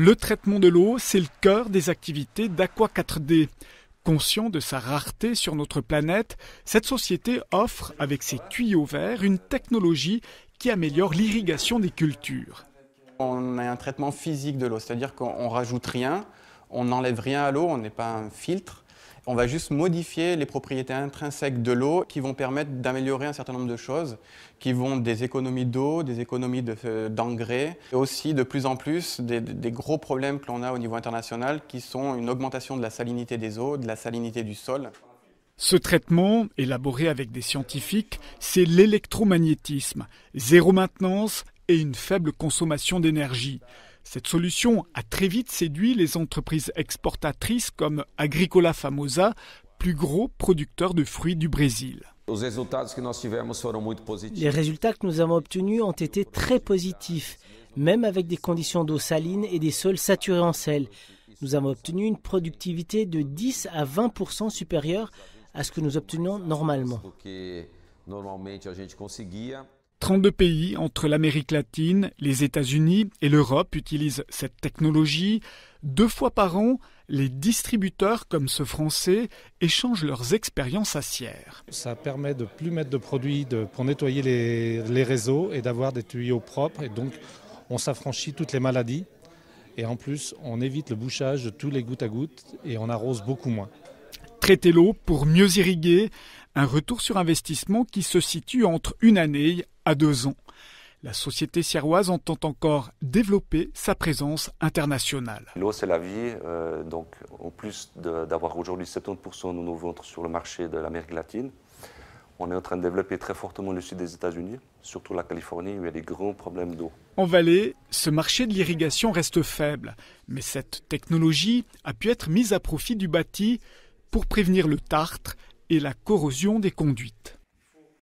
Le traitement de l'eau, c'est le cœur des activités d'Aqua 4D. Conscient de sa rareté sur notre planète, cette société offre, avec ses tuyaux verts, une technologie qui améliore l'irrigation des cultures. On a un traitement physique de l'eau, c'est-à-dire qu'on rajoute rien, on n'enlève rien à l'eau, on n'est pas un filtre. On va juste modifier les propriétés intrinsèques de l'eau qui vont permettre d'améliorer un certain nombre de choses, qui vont des économies d'eau, des économies euh, d'engrais, et aussi de plus en plus des gros problèmes que l'on a au niveau international qui sont une augmentation de la salinité des eaux, de la salinité du sol. Ce traitement, élaboré avec des scientifiques, c'est l'électromagnétisme, zéro maintenance et une faible consommation d'énergie. Cette solution a très vite séduit les entreprises exportatrices comme Agricola Famosa, plus gros producteur de fruits du Brésil. Les résultats que nous avons obtenus ont été très positifs, même avec des conditions d'eau saline et des sols saturés en sel. Nous avons obtenu une productivité de 10 à 20 supérieure à ce que nous obtenions normalement. 32 pays entre l'Amérique latine, les États-Unis et l'Europe utilisent cette technologie. Deux fois par an, les distributeurs comme ce français échangent leurs expériences acières. Ça permet de plus mettre de produits pour nettoyer les, les réseaux et d'avoir des tuyaux propres et donc on s'affranchit toutes les maladies et en plus on évite le bouchage de tous les gouttes à gouttes et on arrose beaucoup moins traiter l'eau pour mieux irriguer, un retour sur investissement qui se situe entre une année à deux ans. La société sierroise entend encore développer sa présence internationale. L'eau, c'est la vie. Euh, donc, en plus d'avoir aujourd'hui 70% de nos ventes sur le marché de l'Amérique latine, on est en train de développer très fortement le sud des États-Unis, surtout la Californie où il y a des grands problèmes d'eau. En Valais, ce marché de l'irrigation reste faible, mais cette technologie a pu être mise à profit du bâti pour prévenir le tartre et la corrosion des conduites.